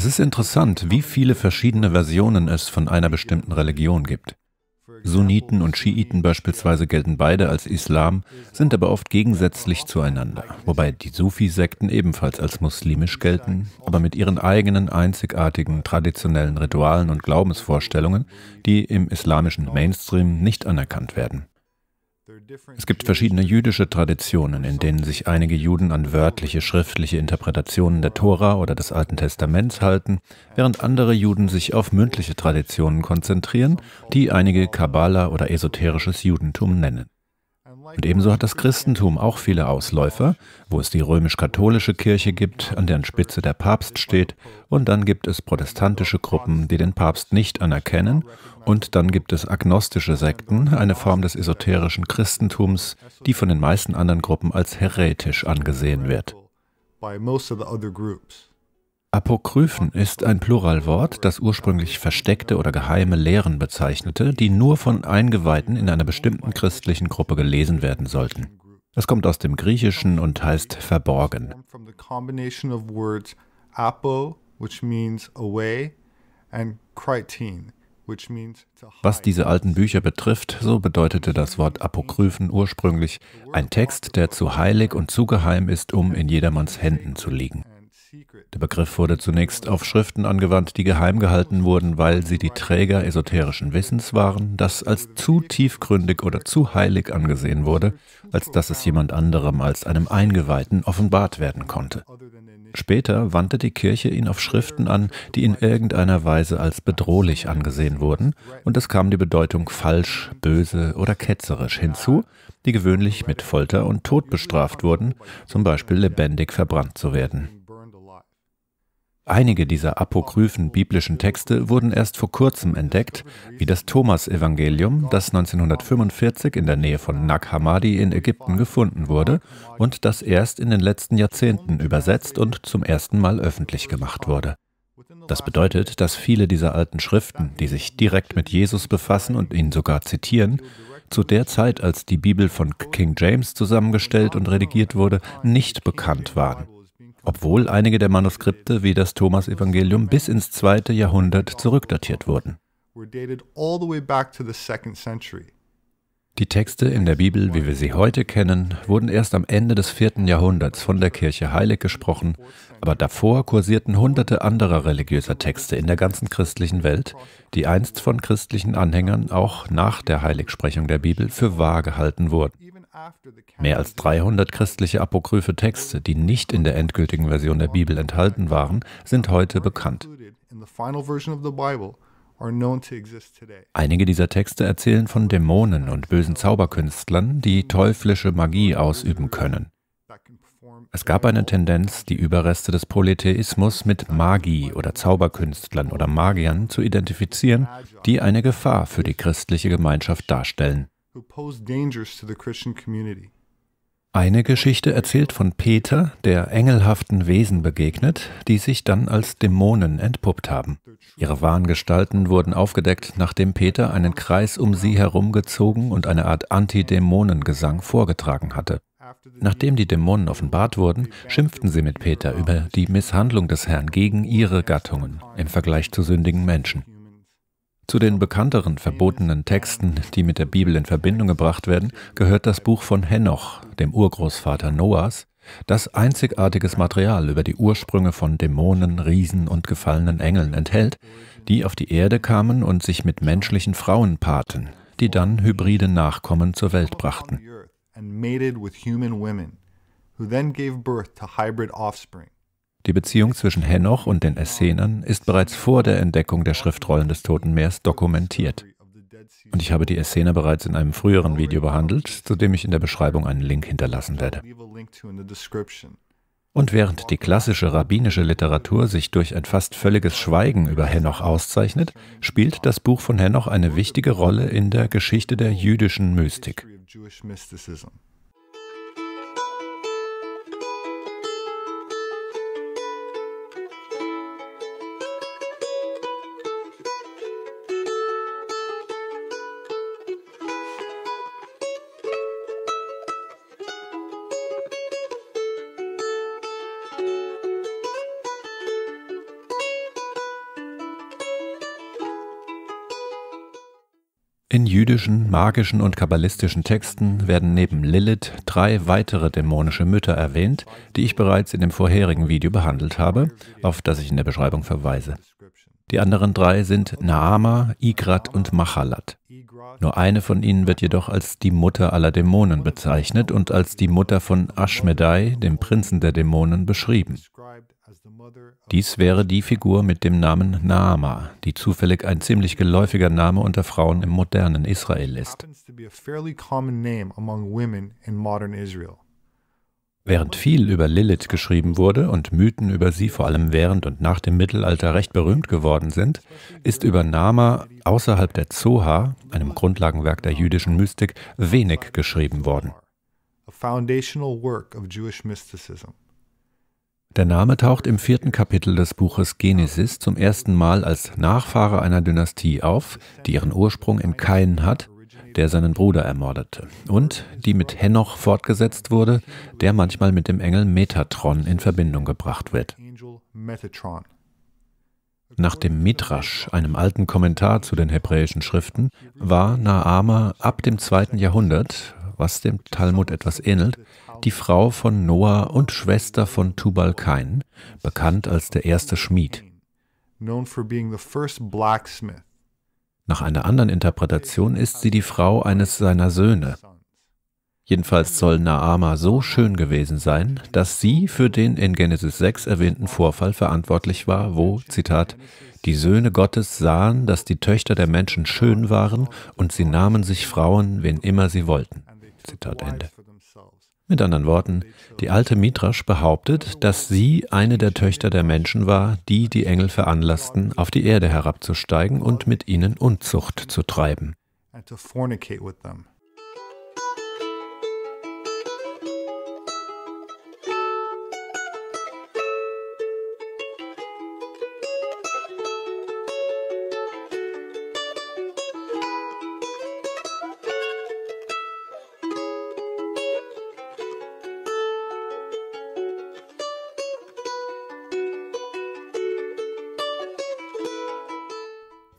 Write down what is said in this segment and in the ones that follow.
Es ist interessant, wie viele verschiedene Versionen es von einer bestimmten Religion gibt. Sunniten und Schiiten beispielsweise gelten beide als Islam, sind aber oft gegensätzlich zueinander, wobei die Sufi-Sekten ebenfalls als muslimisch gelten, aber mit ihren eigenen einzigartigen traditionellen Ritualen und Glaubensvorstellungen, die im islamischen Mainstream nicht anerkannt werden. Es gibt verschiedene jüdische Traditionen, in denen sich einige Juden an wörtliche schriftliche Interpretationen der Tora oder des Alten Testaments halten, während andere Juden sich auf mündliche Traditionen konzentrieren, die einige Kabbala oder esoterisches Judentum nennen. Und ebenso hat das Christentum auch viele Ausläufer, wo es die römisch-katholische Kirche gibt, an deren Spitze der Papst steht, und dann gibt es protestantische Gruppen, die den Papst nicht anerkennen, und dann gibt es agnostische Sekten, eine Form des esoterischen Christentums, die von den meisten anderen Gruppen als heretisch angesehen wird. By most of the other groups. Apokryphen ist ein Pluralwort, das ursprünglich versteckte oder geheime Lehren bezeichnete, die nur von Eingeweihten in einer bestimmten christlichen Gruppe gelesen werden sollten. Es kommt aus dem Griechischen und heißt verborgen. Was diese alten Bücher betrifft, so bedeutete das Wort Apokryphen ursprünglich ein Text, der zu heilig und zu geheim ist, um in jedermanns Händen zu liegen. Der Begriff wurde zunächst auf Schriften angewandt, die geheim gehalten wurden, weil sie die Träger esoterischen Wissens waren, das als zu tiefgründig oder zu heilig angesehen wurde, als dass es jemand anderem als einem Eingeweihten offenbart werden konnte. Später wandte die Kirche ihn auf Schriften an, die in irgendeiner Weise als bedrohlich angesehen wurden, und es kam die Bedeutung falsch, böse oder ketzerisch hinzu, die gewöhnlich mit Folter und Tod bestraft wurden, zum Beispiel lebendig verbrannt zu werden. Einige dieser apokryphen biblischen Texte wurden erst vor kurzem entdeckt, wie das Thomas-Evangelium, das 1945 in der Nähe von Nag Hammadi in Ägypten gefunden wurde und das erst in den letzten Jahrzehnten übersetzt und zum ersten Mal öffentlich gemacht wurde. Das bedeutet, dass viele dieser alten Schriften, die sich direkt mit Jesus befassen und ihn sogar zitieren, zu der Zeit, als die Bibel von King James zusammengestellt und redigiert wurde, nicht bekannt waren obwohl einige der Manuskripte wie das Thomas Evangelium bis ins zweite Jahrhundert zurückdatiert wurden. Die Texte in der Bibel, wie wir sie heute kennen, wurden erst am Ende des vierten Jahrhunderts von der Kirche heilig gesprochen, aber davor kursierten hunderte anderer religiöser Texte in der ganzen christlichen Welt, die einst von christlichen Anhängern auch nach der Heiligsprechung der Bibel für wahr gehalten wurden. Mehr als 300 christliche apokryphe Texte, die nicht in der endgültigen Version der Bibel enthalten waren, sind heute bekannt. Einige dieser Texte erzählen von Dämonen und bösen Zauberkünstlern, die teuflische Magie ausüben können. Es gab eine Tendenz, die Überreste des Polytheismus mit Magie oder Zauberkünstlern oder Magiern zu identifizieren, die eine Gefahr für die christliche Gemeinschaft darstellen. Eine Geschichte erzählt von Peter, der engelhaften Wesen begegnet, die sich dann als Dämonen entpuppt haben. Ihre wahren Gestalten wurden aufgedeckt, nachdem Peter einen Kreis um sie herumgezogen und eine Art Antidämonengesang vorgetragen hatte. Nachdem die Dämonen offenbart wurden, schimpften sie mit Peter über die Misshandlung des Herrn gegen ihre Gattungen im Vergleich zu sündigen Menschen. Zu den bekannteren verbotenen Texten, die mit der Bibel in Verbindung gebracht werden, gehört das Buch von Henoch, dem Urgroßvater Noahs, das einzigartiges Material über die Ursprünge von Dämonen, Riesen und gefallenen Engeln enthält, die auf die Erde kamen und sich mit menschlichen Frauen paarten, die dann hybride Nachkommen zur Welt brachten. Die Beziehung zwischen Henoch und den Essenern ist bereits vor der Entdeckung der Schriftrollen des Toten Meers dokumentiert. Und ich habe die Essener bereits in einem früheren Video behandelt, zu dem ich in der Beschreibung einen Link hinterlassen werde. Und während die klassische rabbinische Literatur sich durch ein fast völliges Schweigen über Henoch auszeichnet, spielt das Buch von Henoch eine wichtige Rolle in der Geschichte der jüdischen Mystik. In jüdischen, magischen und kabbalistischen Texten werden neben Lilith drei weitere dämonische Mütter erwähnt, die ich bereits in dem vorherigen Video behandelt habe, auf das ich in der Beschreibung verweise. Die anderen drei sind Naama, Igrat und Machalat. Nur eine von ihnen wird jedoch als die Mutter aller Dämonen bezeichnet und als die Mutter von Ashmedai, dem Prinzen der Dämonen, beschrieben. Dies wäre die Figur mit dem Namen Naama, die zufällig ein ziemlich geläufiger Name unter Frauen im modernen Israel ist. Während viel über Lilith geschrieben wurde und Mythen über sie vor allem während und nach dem Mittelalter recht berühmt geworden sind, ist über Nama außerhalb der Zohar, einem Grundlagenwerk der jüdischen Mystik, wenig geschrieben worden. A foundational work of Jewish mysticism. Der Name taucht im vierten Kapitel des Buches Genesis zum ersten Mal als Nachfahre einer Dynastie auf, die ihren Ursprung in Kain hat, der seinen Bruder ermordete, und die mit Henoch fortgesetzt wurde, der manchmal mit dem Engel Metatron in Verbindung gebracht wird. Nach dem Midrasch, einem alten Kommentar zu den hebräischen Schriften, war Naama ab dem zweiten Jahrhundert, was dem Talmud etwas ähnelt, die Frau von Noah und Schwester von Tubal Kain, bekannt als der erste Schmied. Nach einer anderen Interpretation ist sie die Frau eines seiner Söhne. Jedenfalls soll Naama so schön gewesen sein, dass sie für den in Genesis 6 erwähnten Vorfall verantwortlich war, wo, Zitat, die Söhne Gottes sahen, dass die Töchter der Menschen schön waren, und sie nahmen sich Frauen, wen immer sie wollten. Zitat Ende. Mit anderen Worten, die alte Midrasch behauptet, dass sie eine der Töchter der Menschen war, die die Engel veranlassten, auf die Erde herabzusteigen und mit ihnen Unzucht zu treiben.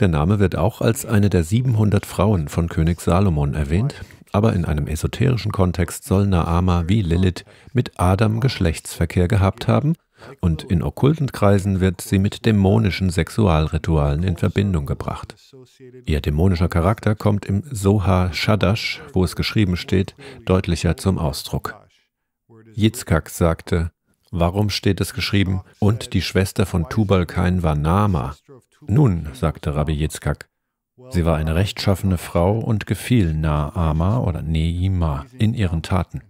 Der Name wird auch als eine der 700 Frauen von König Salomon erwähnt, aber in einem esoterischen Kontext soll Naama wie Lilith mit Adam Geschlechtsverkehr gehabt haben und in okkulten Kreisen wird sie mit dämonischen Sexualritualen in Verbindung gebracht. Ihr dämonischer Charakter kommt im Soha Shadash, wo es geschrieben steht, deutlicher zum Ausdruck. Yitzkak sagte, Warum steht es geschrieben, und die Schwester von Tubal-Kain war Nama? Nun, sagte Rabbi Yitzchak, sie war eine rechtschaffene Frau und gefiel Naama oder Neima in ihren Taten.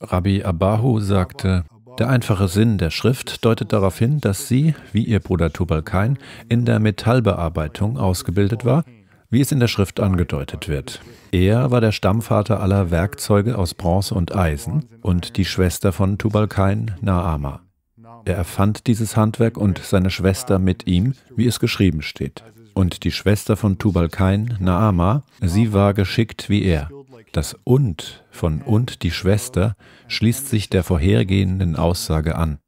Rabbi Abahu sagte, der einfache Sinn der Schrift deutet darauf hin, dass sie, wie ihr Bruder Tubal Kain, in der Metallbearbeitung ausgebildet war, wie es in der Schrift angedeutet wird. Er war der Stammvater aller Werkzeuge aus Bronze und Eisen und die Schwester von Tubal Kain, Naama. Er erfand dieses Handwerk und seine Schwester mit ihm, wie es geschrieben steht. Und die Schwester von Tubal Kain, Naama, sie war geschickt wie er. Das und von und die Schwester schließt sich der vorhergehenden Aussage an.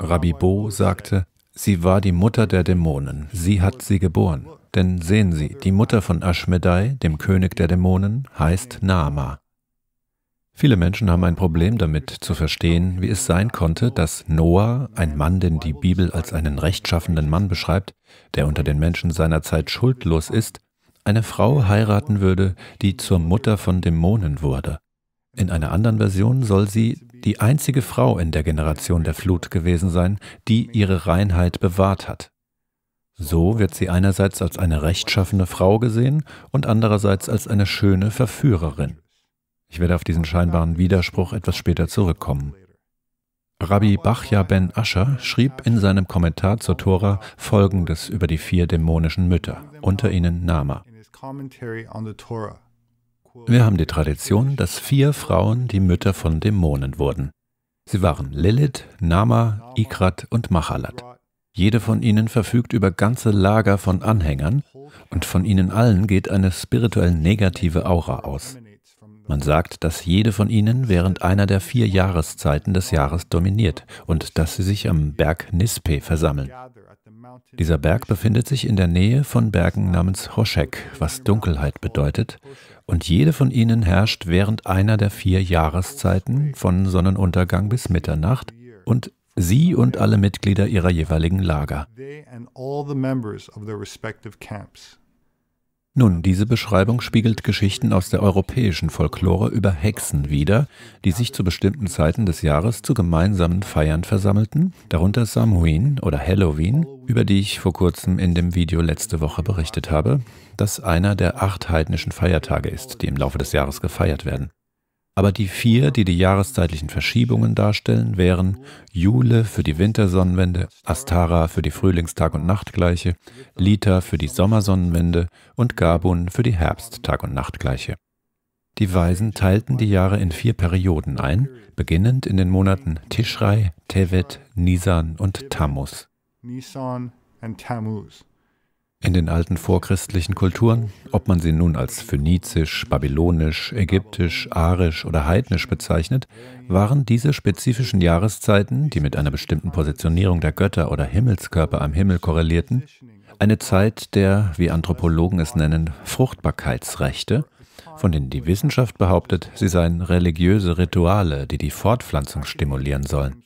Rabbi Bo sagte, sie war die Mutter der Dämonen, sie hat sie geboren. Denn sehen Sie, die Mutter von Ashmedai, dem König der Dämonen, heißt Naama. Viele Menschen haben ein Problem damit zu verstehen, wie es sein konnte, dass Noah, ein Mann, den die Bibel als einen rechtschaffenden Mann beschreibt, der unter den Menschen seiner Zeit schuldlos ist, eine Frau heiraten würde, die zur Mutter von Dämonen wurde. In einer anderen Version soll sie die einzige Frau in der Generation der Flut gewesen sein, die ihre Reinheit bewahrt hat. So wird sie einerseits als eine rechtschaffene Frau gesehen und andererseits als eine schöne Verführerin. Ich werde auf diesen scheinbaren Widerspruch etwas später zurückkommen. Rabbi Bachja ben Ascher schrieb in seinem Kommentar zur Tora Folgendes über die vier dämonischen Mütter, unter ihnen Nama. Wir haben die Tradition, dass vier Frauen die Mütter von Dämonen wurden. Sie waren Lilith, Nama, Ikrat und Machalat. Jede von ihnen verfügt über ganze Lager von Anhängern und von ihnen allen geht eine spirituell negative Aura aus. Man sagt, dass jede von ihnen während einer der vier Jahreszeiten des Jahres dominiert und dass sie sich am Berg Nispe versammeln. Dieser Berg befindet sich in der Nähe von Bergen namens Hoshek, was Dunkelheit bedeutet, und jede von ihnen herrscht während einer der vier Jahreszeiten von Sonnenuntergang bis Mitternacht und sie und alle Mitglieder ihrer jeweiligen Lager. Nun, diese Beschreibung spiegelt Geschichten aus der europäischen Folklore über Hexen wider, die sich zu bestimmten Zeiten des Jahres zu gemeinsamen Feiern versammelten, darunter Samhain oder Halloween, über die ich vor kurzem in dem Video letzte Woche berichtet habe, das einer der acht heidnischen Feiertage ist, die im Laufe des Jahres gefeiert werden. Aber die vier, die die jahreszeitlichen Verschiebungen darstellen, wären Jule für die Wintersonnenwende, Astara für die Frühlingstag- und Nachtgleiche, Lita für die Sommersonnenwende und Gabun für die Herbsttag- und Nachtgleiche. Die Weisen teilten die Jahre in vier Perioden ein, beginnend in den Monaten Tischrei, Tevet, Nisan und Tammuz. Nisan and Tammuz. In den alten vorchristlichen Kulturen, ob man sie nun als phönizisch, babylonisch, ägyptisch, arisch oder heidnisch bezeichnet, waren diese spezifischen Jahreszeiten, die mit einer bestimmten Positionierung der Götter oder Himmelskörper am Himmel korrelierten, eine Zeit der, wie Anthropologen es nennen, Fruchtbarkeitsrechte, von denen die Wissenschaft behauptet, sie seien religiöse Rituale, die die Fortpflanzung stimulieren sollen.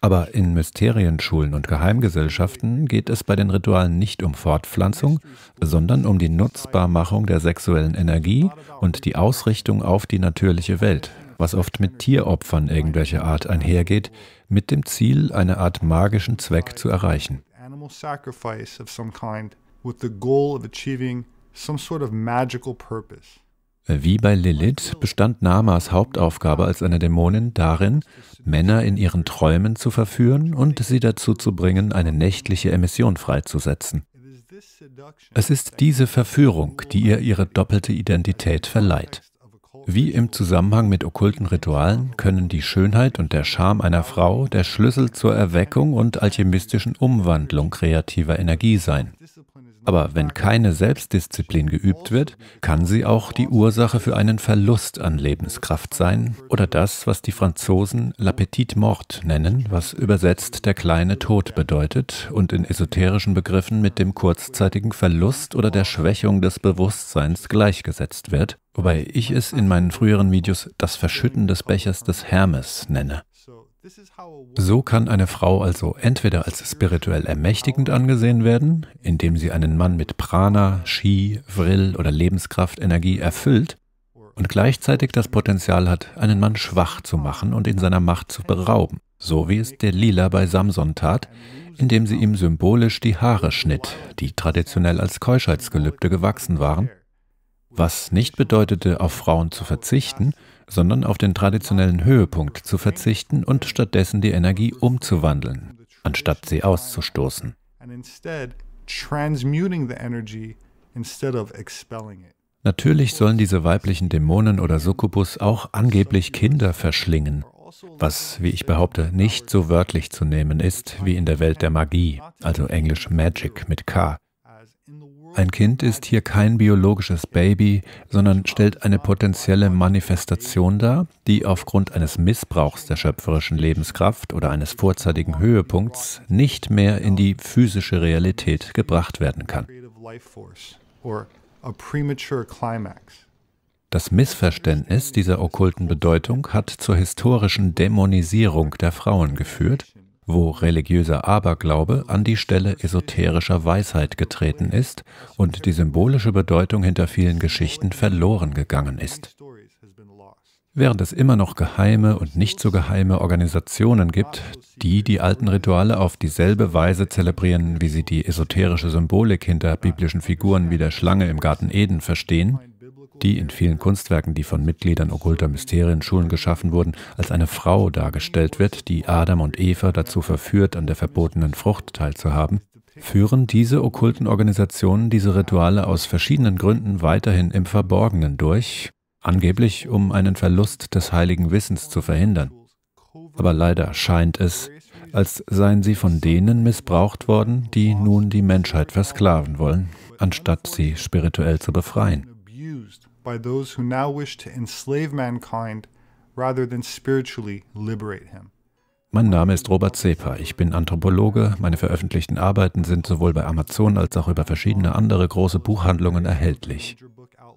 Aber in Mysterienschulen und Geheimgesellschaften geht es bei den Ritualen nicht um Fortpflanzung, sondern um die Nutzbarmachung der sexuellen Energie und die Ausrichtung auf die natürliche Welt, was oft mit Tieropfern irgendwelcher Art einhergeht, mit dem Ziel, eine Art magischen Zweck zu erreichen. Some sort of magical purpose. Wie bei Lilith bestand Namas Hauptaufgabe als eine Dämonin darin, Männer in ihren Träumen zu verführen und sie dazu zu bringen, eine nächtliche Emission freizusetzen. Es ist diese Verführung, die ihr ihre doppelte Identität verleiht. Wie im Zusammenhang mit okkulten Ritualen können die Schönheit und der Charme einer Frau der Schlüssel zur Erweckung und alchemistischen Umwandlung kreativer Energie sein. Aber wenn keine Selbstdisziplin geübt wird, kann sie auch die Ursache für einen Verlust an Lebenskraft sein oder das, was die Franzosen La Petite Mort nennen, was übersetzt der kleine Tod bedeutet und in esoterischen Begriffen mit dem kurzzeitigen Verlust oder der Schwächung des Bewusstseins gleichgesetzt wird, wobei ich es in meinen früheren Videos das Verschütten des Bechers des Hermes nenne. So kann eine Frau also entweder als spirituell ermächtigend angesehen werden, indem sie einen Mann mit Prana, Shi, Vril oder Lebenskraftenergie erfüllt und gleichzeitig das Potenzial hat, einen Mann schwach zu machen und in seiner Macht zu berauben, so wie es der Lila bei Samson tat, indem sie ihm symbolisch die Haare schnitt, die traditionell als Keuschheitsgelübde gewachsen waren, was nicht bedeutete, auf Frauen zu verzichten, sondern auf den traditionellen Höhepunkt zu verzichten und stattdessen die Energie umzuwandeln, anstatt sie auszustoßen. Natürlich sollen diese weiblichen Dämonen oder Succubus auch angeblich Kinder verschlingen, was, wie ich behaupte, nicht so wörtlich zu nehmen ist wie in der Welt der Magie, also englisch Magic mit K, ein Kind ist hier kein biologisches Baby, sondern stellt eine potenzielle Manifestation dar, die aufgrund eines Missbrauchs der schöpferischen Lebenskraft oder eines vorzeitigen Höhepunkts nicht mehr in die physische Realität gebracht werden kann. Das Missverständnis dieser okkulten Bedeutung hat zur historischen Dämonisierung der Frauen geführt, wo religiöser Aberglaube an die Stelle esoterischer Weisheit getreten ist und die symbolische Bedeutung hinter vielen Geschichten verloren gegangen ist. Während es immer noch geheime und nicht so geheime Organisationen gibt, die die alten Rituale auf dieselbe Weise zelebrieren, wie sie die esoterische Symbolik hinter biblischen Figuren wie der Schlange im Garten Eden verstehen, die in vielen Kunstwerken, die von Mitgliedern okkulter Mysterienschulen geschaffen wurden, als eine Frau dargestellt wird, die Adam und Eva dazu verführt, an der verbotenen Frucht teilzuhaben, führen diese okkulten Organisationen diese Rituale aus verschiedenen Gründen weiterhin im Verborgenen durch, angeblich um einen Verlust des heiligen Wissens zu verhindern. Aber leider scheint es, als seien sie von denen missbraucht worden, die nun die Menschheit versklaven wollen, anstatt sie spirituell zu befreien by those who now wish to enslave mankind rather than spiritually liberate him. Mein Name ist Robert Zepa, ich bin Anthropologe. Meine veröffentlichten Arbeiten sind sowohl bei Amazon als auch über verschiedene andere große Buchhandlungen erhältlich.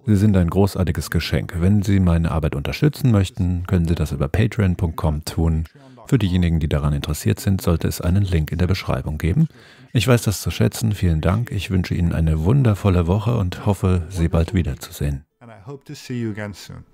Sie sind ein großartiges Geschenk. Wenn Sie meine Arbeit unterstützen möchten, können Sie das über patreon.com tun. Für diejenigen, die daran interessiert sind, sollte es einen Link in der Beschreibung geben. Ich weiß das zu schätzen. Vielen Dank. Ich wünsche Ihnen eine wundervolle Woche und hoffe, Sie bald wiederzusehen. I hope to see you again soon.